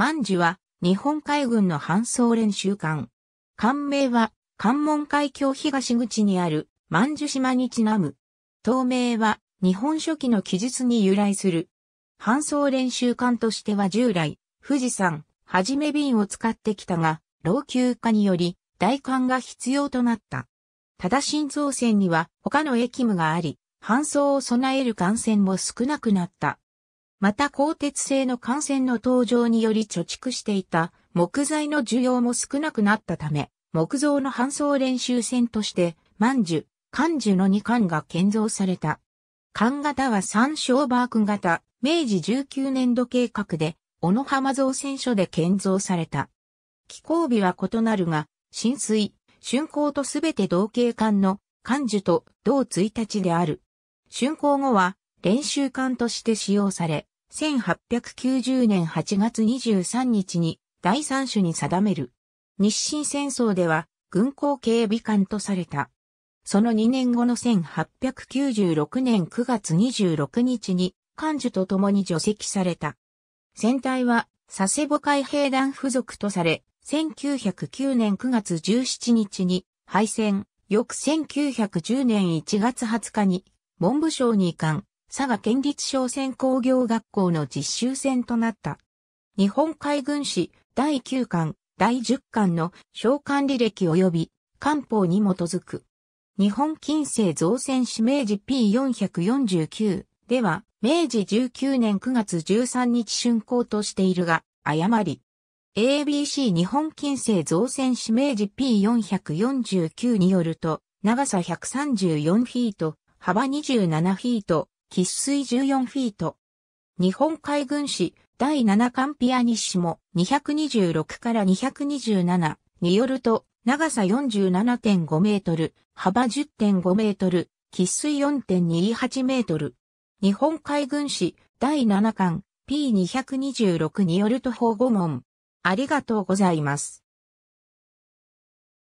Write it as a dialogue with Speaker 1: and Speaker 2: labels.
Speaker 1: 万事は、日本海軍の搬送練習艦。艦名は、関門海峡東口にある、万寿島にちなむ。島名は、日本書紀の記述に由来する。搬送練習艦としては従来、富士山、はじめ便を使ってきたが、老朽化により、大艦が必要となった。ただ新造船には他の駅務があり、搬送を備える艦船も少なくなった。また鋼鉄製の艦船の登場により貯蓄していた木材の需要も少なくなったため、木造の搬送練習船として、万寿、漢寿の2艦が建造された。艦型は三小バーク型、明治19年度計画で、小野浜造船所で建造された。機構日は異なるが、浸水、竣工とすべて同型艦の漢寿と同1日である。竣工後は練習艦として使用され、1890年8月23日に第三種に定める。日清戦争では軍港警備官とされた。その2年後の1896年9月26日に官事と共に除籍された。船体は佐世保海兵団付属とされ、1909年9月17日に敗戦、翌1910年1月20日に文部省に移管、佐賀県立商船工業学校の実習船となった。日本海軍史第9巻、第10巻の召喚履歴及び官報に基づく。日本近世造船指名時 P449 では、明治19年9月13日春行としているが、誤り。ABC 日本近世造船指名時 P449 によると、長さ134フィート、幅27フィート、喫水14フィート。日本海軍史第7巻ピアニッシモ226から227によると、長さ47.5メートル、幅10.5メートル、喫水4.28メートル。日本海軍史第7巻 P226 によると保護門。ありがとうございます。